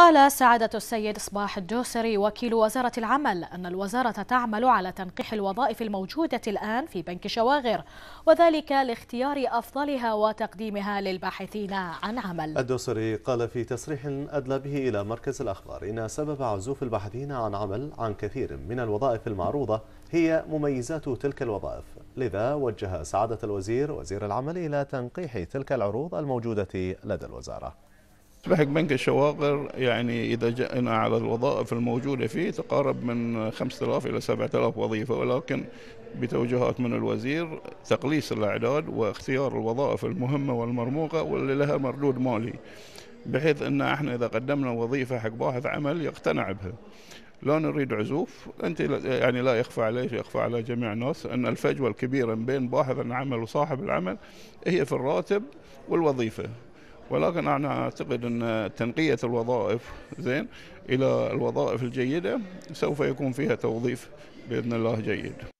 قال سعادة السيد صباح الدوسري وكيل وزارة العمل أن الوزارة تعمل على تنقيح الوظائف الموجودة الآن في بنك شواغر وذلك لاختيار أفضلها وتقديمها للباحثين عن عمل الدوسري قال في تصريح أدلى به إلى مركز الأخبار إن سبب عزوف الباحثين عن عمل عن كثير من الوظائف المعروضة هي مميزات تلك الوظائف لذا وجه سعادة الوزير وزير العمل إلى تنقيح تلك العروض الموجودة لدى الوزارة حق بنك الشواغر يعني إذا جئنا على الوظائف الموجودة فيه تقارب من 5000 إلى 7000 وظيفة ولكن بتوجهات من الوزير تقليص الأعداد واختيار الوظائف المهمة والمرموقة واللي لها مردود مالي بحيث أن احنا إذا قدمنا وظيفة حق باحث عمل يقتنع بها لا نريد عزوف انت يعني لا يخفى عليك يخفى على جميع الناس ان الفجوه الكبيره بين باحث العمل وصاحب العمل هي في الراتب والوظيفه ولكن انا اعتقد ان تنقيه الوظائف زين الى الوظائف الجيده سوف يكون فيها توظيف باذن الله جيد